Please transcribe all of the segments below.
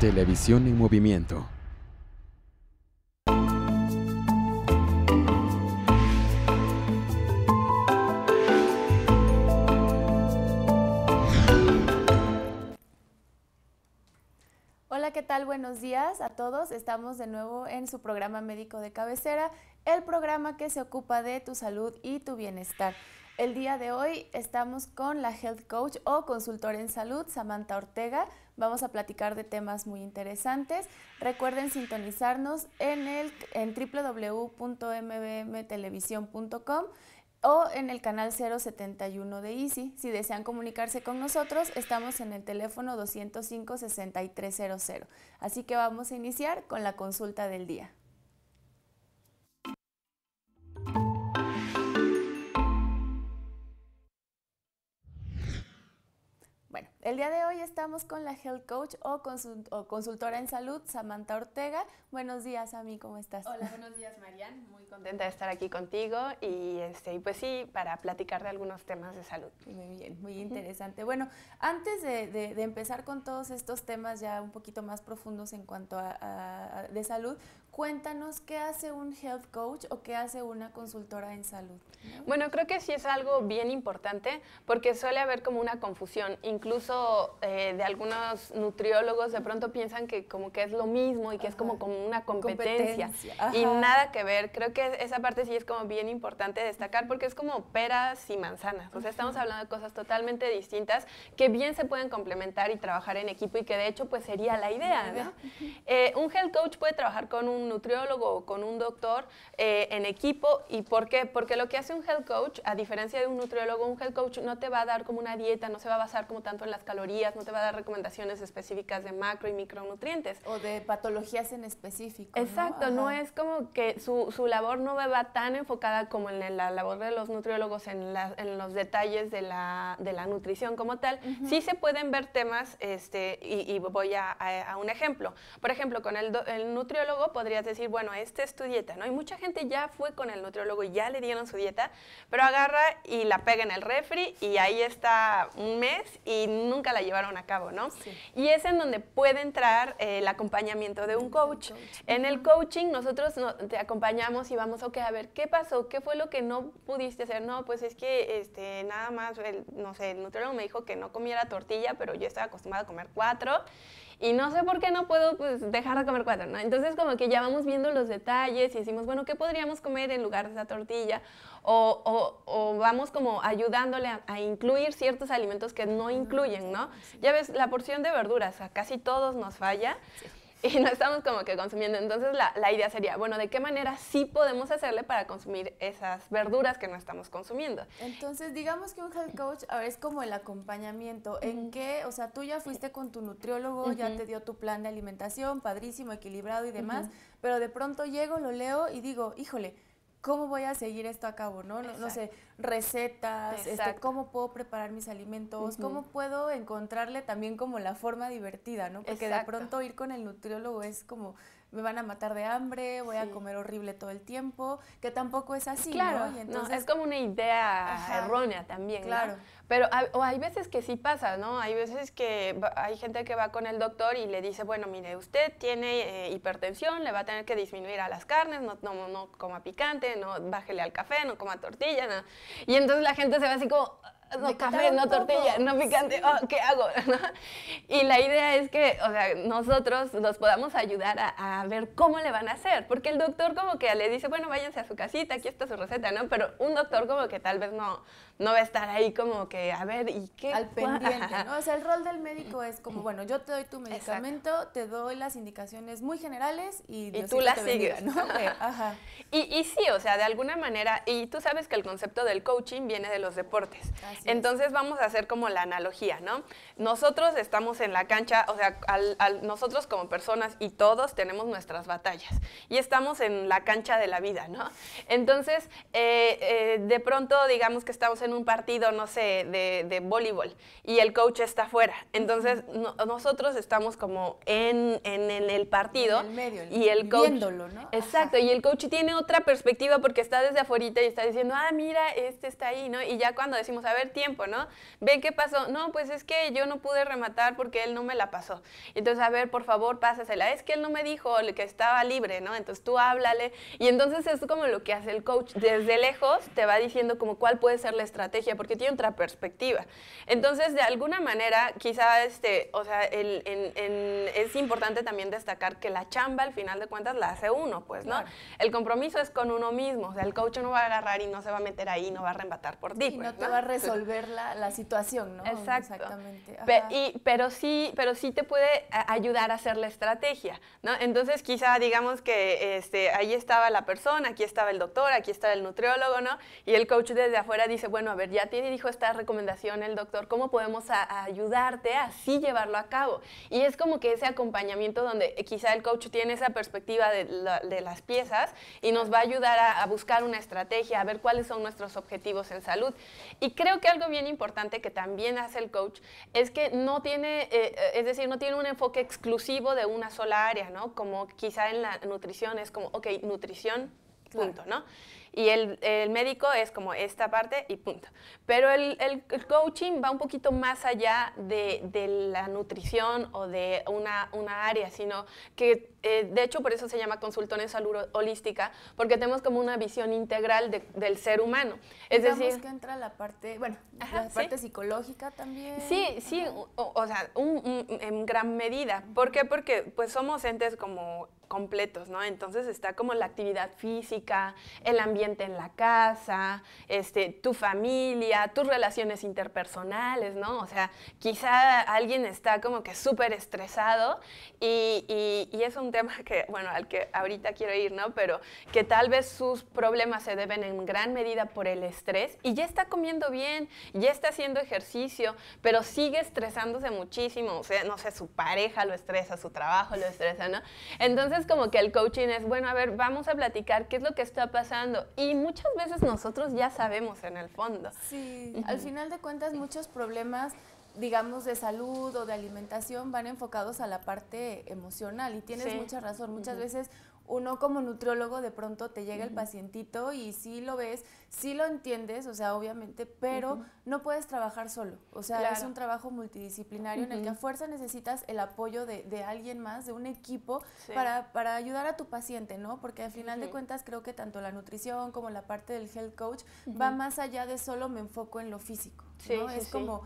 Televisión en movimiento. Hola, ¿qué tal? Buenos días a todos. Estamos de nuevo en su programa médico de cabecera, el programa que se ocupa de tu salud y tu bienestar. El día de hoy estamos con la health coach o consultora en salud, Samantha Ortega. Vamos a platicar de temas muy interesantes. Recuerden sintonizarnos en, el, en www.mbmtelevisión.com o en el canal 071 de Easy. Si desean comunicarse con nosotros, estamos en el teléfono 205-6300. Así que vamos a iniciar con la consulta del día. El día de hoy estamos con la health coach o, consultora en salud, Samantha Ortega. Buenos días, a mí, ¿cómo estás? Hola, buenos días, Marian. Muy contenta de estar aquí contigo y este, pues sí, para platicar de algunos temas de salud. Muy bien, muy interesante. Bueno, antes de, empezar con todos estos temas ya un poquito más profundos en cuanto a, a, de salud, cuéntanos qué hace un health coach o qué hace una consultora en salud. Bueno, creo que sí es algo bien importante porque suele haber como una confusión, incluso eh, de algunos nutriólogos de pronto piensan que como que es lo mismo y que es como, como una competencia, y nada que ver. Creo que esa parte sí es como bien importante destacar porque es como peras y manzanas. O sea, estamos hablando de cosas totalmente distintas que bien se pueden complementar y trabajar en equipo y que de hecho pues sería la idea, eh, un health coach puede trabajar con un nutriólogo o con un doctor eh, en equipo y ¿por qué? Porque lo que hace un health coach, a diferencia de un nutriólogo, un health coach no te va a dar como una dieta, no se va a basar como tanto en la calorías, no te va a dar recomendaciones específicas de macro y micronutrientes. O de patologías en específico. Exacto, no, es como que su, su, labor no va tan enfocada como en la labor de los nutriólogos en, los detalles de la, de la, nutrición como tal. Sí se pueden ver temas, este, y, voy a, a, un ejemplo. Por ejemplo, con el, el nutriólogo podrías decir, bueno, esta es tu dieta, ¿no? Y mucha gente ya fue con el nutriólogo y ya le dieron su dieta, pero agarra y la pega en el refri y ahí está un mes y nunca la llevaron a cabo, ¿no? Y es en donde puede entrar eh, el acompañamiento de un coach. En el coaching nosotros te acompañamos y vamos, ok, a ver, ¿qué pasó? ¿Qué fue lo que no pudiste hacer? No, pues es que este, nada más, no sé, el nutriólogo me dijo que no comiera tortilla, pero yo estaba acostumbrada a comer cuatro y no sé por qué no puedo pues, dejar de comer cuatro, ¿no? Entonces como que ya vamos viendo los detalles y decimos, bueno, ¿qué podríamos comer en lugar de esa tortilla? O, o, vamos como ayudándole a, incluir ciertos alimentos que no ah, incluyen, ¿no? Ya ves, la porción de verduras, a casi todos nos falla. y no estamos como que consumiendo. Entonces la, idea sería, bueno, ¿de qué manera sí podemos hacerle para consumir esas verduras que no estamos consumiendo? Entonces, digamos que un health coach es como el acompañamiento, en qué o sea, tú ya fuiste con tu nutriólogo, ya te dio tu plan de alimentación, padrísimo, equilibrado y demás, pero de pronto llego, lo leo y digo, híjole, ¿cómo voy a seguir esto a cabo? No, no, sé, recetas, este, cómo puedo preparar mis alimentos, cómo puedo encontrarle también como la forma divertida, ¿no? Porque de pronto ir con el nutriólogo es como me van a matar de hambre, voy a comer horrible todo el tiempo, que tampoco es así, claro, ¿no? es como una idea errónea también, claro. Pero o hay veces que sí pasa, ¿no? Hay veces que hay gente que va con el doctor y le dice, bueno, mire, usted tiene eh, hipertensión, le va a tener que disminuir a las carnes, no, no, no coma picante, no bájele al café, no coma tortilla, nada. Y entonces la gente se va así como no café, no tortilla, no picante, oh, ¿qué hago? Y la idea es que, o sea, nosotros los podamos ayudar a, ver cómo le van a hacer, porque el doctor como que le dice, bueno, váyanse a su casita, aquí está su receta, ¿no? Pero un doctor como que tal vez no, no va a estar ahí como que, a ver, ¿y qué? Al pendiente, ¿no? O sea, el rol del médico es como, bueno, yo te doy tu medicamento, te doy las indicaciones muy generales y... y tú las sigues. ¿no? Eh, ajá. Y, y sí, o sea, de alguna manera, y tú sabes que el concepto del coaching viene de los deportes. Entonces vamos a hacer como la analogía, ¿no? Nosotros estamos en la cancha, o sea, nosotros como personas y todos tenemos nuestras batallas y estamos en la cancha de la vida, ¿no? Entonces, eh, eh, de pronto digamos que estamos en un partido, no sé, de, voleibol y el coach está afuera. Entonces, nosotros estamos como en, el partido y el coach... Exacto, y el coach tiene otra perspectiva porque está desde afuera y está diciendo, ah, mira, este está ahí, ¿no? Y ya cuando decimos, a ver, tiempo, ¿no? Ven qué pasó. No, pues es que yo no pude rematar porque él no me la pasó. Entonces, a ver, por favor, pásasela. Es que él no me dijo que estaba libre, ¿no? Entonces tú háblale. Y entonces es como lo que hace el coach. Desde lejos te va diciendo como cuál puede ser la estrategia, porque tiene otra perspectiva. Entonces, de alguna manera, quizá, este, o sea, es importante también destacar que la chamba, al final de cuentas, la hace uno, pues, ¿no? El compromiso es con uno mismo. O sea, el coach no va a agarrar y no se va a meter ahí, no va a rematar por ti. Pues, no te va a resolver la, situación, ¿no? Exacto. Exactamente. y, pero, sí, pero sí te puede eh, ayudar a hacer la estrategia, ¿no? Entonces quizá digamos que este, ahí estaba la persona, aquí estaba el doctor, aquí estaba el nutriólogo, ¿no? Y el coach desde afuera dice, bueno, a ver, ya te dijo esta recomendación el doctor, ¿cómo podemos ayudarte a así llevarlo a cabo? Y es como que ese acompañamiento donde eh, quizá el coach tiene esa perspectiva de, las piezas y nos va a ayudar a buscar una estrategia, a ver cuáles son nuestros objetivos en salud. Y creo que algo bien importante que también hace el coach es que no tiene, eh, eh, es decir, no tiene un enfoque exclusivo de una sola área, ¿no? Como quizá en la nutrición es como, ok, nutrición, punto, ¿no? Y el, el, médico es como esta parte y punto. Pero el, el, coaching va un poquito más allá de, de la nutrición o de una, una área, sino que eh, de hecho por eso se llama consultor en salud holística, porque tenemos como una visión integral del ser humano. Es decir, que entra la parte, bueno, la parte psicológica también. Sí, sí, o, sea, en gran medida. ¿Por qué? Porque pues somos entes como completos, ¿no? Entonces está como la actividad física, el ambiente en la casa, este, tu familia, tus relaciones interpersonales, ¿no? O sea, quizá alguien está como que súper estresado y, y, es un tema que, bueno, al que ahorita quiero ir, ¿no? Pero que tal vez sus problemas se deben en gran medida por el estrés y ya está comiendo bien, ya está haciendo ejercicio, pero sigue estresándose muchísimo, o sea, no sé, su pareja lo estresa, su trabajo lo estresa, ¿no? Entonces como que el coaching es, bueno, a ver, vamos a platicar qué es lo que está pasando y muchas veces nosotros ya sabemos en el fondo. Sí, al final de cuentas muchos problemas digamos, de salud o de alimentación van enfocados a la parte emocional y tienes mucha razón. Muchas veces uno como nutriólogo de pronto te llega el pacientito y sí lo ves, sí lo entiendes, o sea, obviamente, pero no puedes trabajar solo. O sea, es un trabajo multidisciplinario en el que a fuerza necesitas el apoyo de, alguien más, de un equipo, para, para, ayudar a tu paciente, ¿no? Porque al final de cuentas creo que tanto la nutrición como la parte del health coach va más allá de solo me enfoco en lo físico, ¿no? es como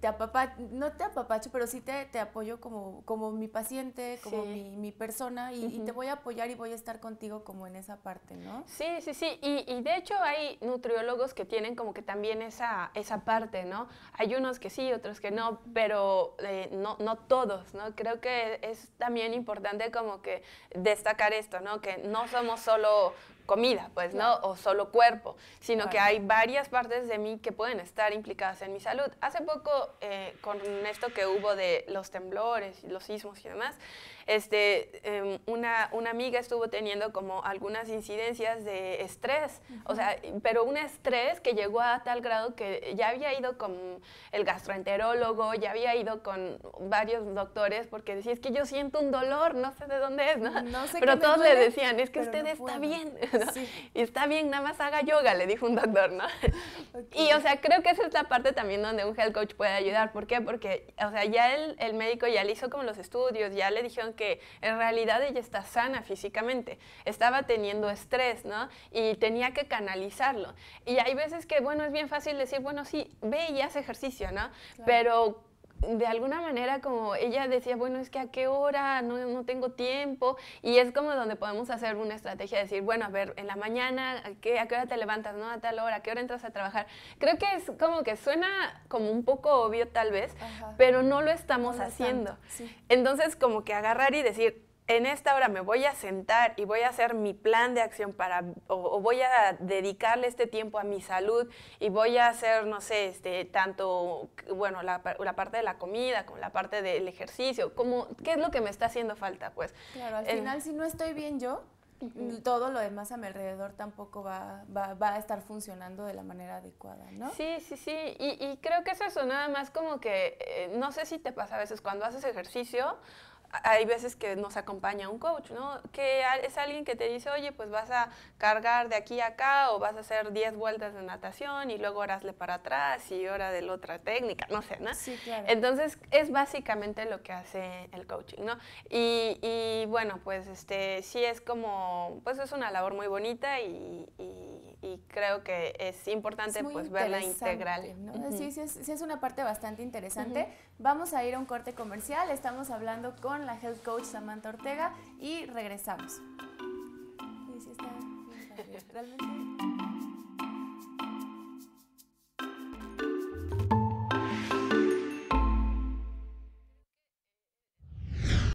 te apapacho, no te apapacho, pero sí te, apoyo como, como mi paciente, como mi, persona, y, te voy a apoyar y voy a estar contigo como en esa parte, ¿no? Sí, sí, sí, y, de hecho hay nutriólogos que tienen como que también esa, esa parte, ¿no? Hay unos que sí, otros que no, pero eh, no, no todos, ¿no? Creo que es también importante como que destacar esto, ¿no? Que no somos solo comida, pues, ¿no? O solo cuerpo, sino que hay varias partes de mí que pueden estar implicadas en mi salud. Hace poco, eh, con esto que hubo de los temblores, los sismos y demás, este, em, una, amiga estuvo teniendo como algunas incidencias de estrés, o sea, pero un estrés que llegó a tal grado que ya había ido con el gastroenterólogo, ya había ido con varios doctores porque decía, es que yo siento un dolor, no sé de dónde es, ¿no? sé pero todos le decían, es que usted está bien, y está bien, nada más haga yoga, le dijo un doctor, ¿no? Y, o sea, creo que esa es la parte también donde un health coach puede ayudar, ¿por qué? Porque, o sea, ya el, el médico ya le hizo como los estudios, ya le dijeron que en realidad ella está sana físicamente, estaba teniendo estrés, ¿no? Y tenía que canalizarlo. Y hay veces que, bueno, es bien fácil decir, bueno, sí, ve y haz ejercicio, ¿no? Pero de alguna manera como ella decía, bueno, es que a qué hora, no, tengo tiempo, y es como donde podemos hacer una estrategia, de decir, bueno, a ver, en la mañana, ¿a qué, a qué hora te levantas, no? A tal hora, ¿a qué hora entras a trabajar? Creo que es como que suena como un poco obvio tal vez, pero no lo estamos haciendo. Entonces como que agarrar y decir, en esta hora me voy a sentar y voy a hacer mi plan de acción para, o, voy a dedicarle este tiempo a mi salud y voy a hacer, no sé, este, tanto, bueno, la, parte de la comida, como la parte del ejercicio, como, ¿qué es lo que me está haciendo falta? Pues, claro, al eh, final, si no estoy bien yo, todo lo demás a mi alrededor tampoco va, a estar funcionando de la manera adecuada, ¿no? Sí, sí, sí. Y, creo que es eso, nada más como que, eh, no sé si te pasa a veces cuando haces ejercicio, hay veces que nos acompaña un coach, ¿no? Que es alguien que te dice, oye, pues vas a cargar de aquí a acá o vas a hacer 10 vueltas de natación y luego orasle para atrás y hora de la otra técnica, no sé, ¿no? Sí, claro. Entonces, es básicamente lo que hace el coaching, ¿no? Y, bueno, pues este, sí es como, pues es una labor muy bonita y y creo que es importante pues verla integral. sí, sí es, una parte bastante interesante. Vamos a ir a un corte comercial, estamos hablando con la health coach Samantha Ortega y regresamos.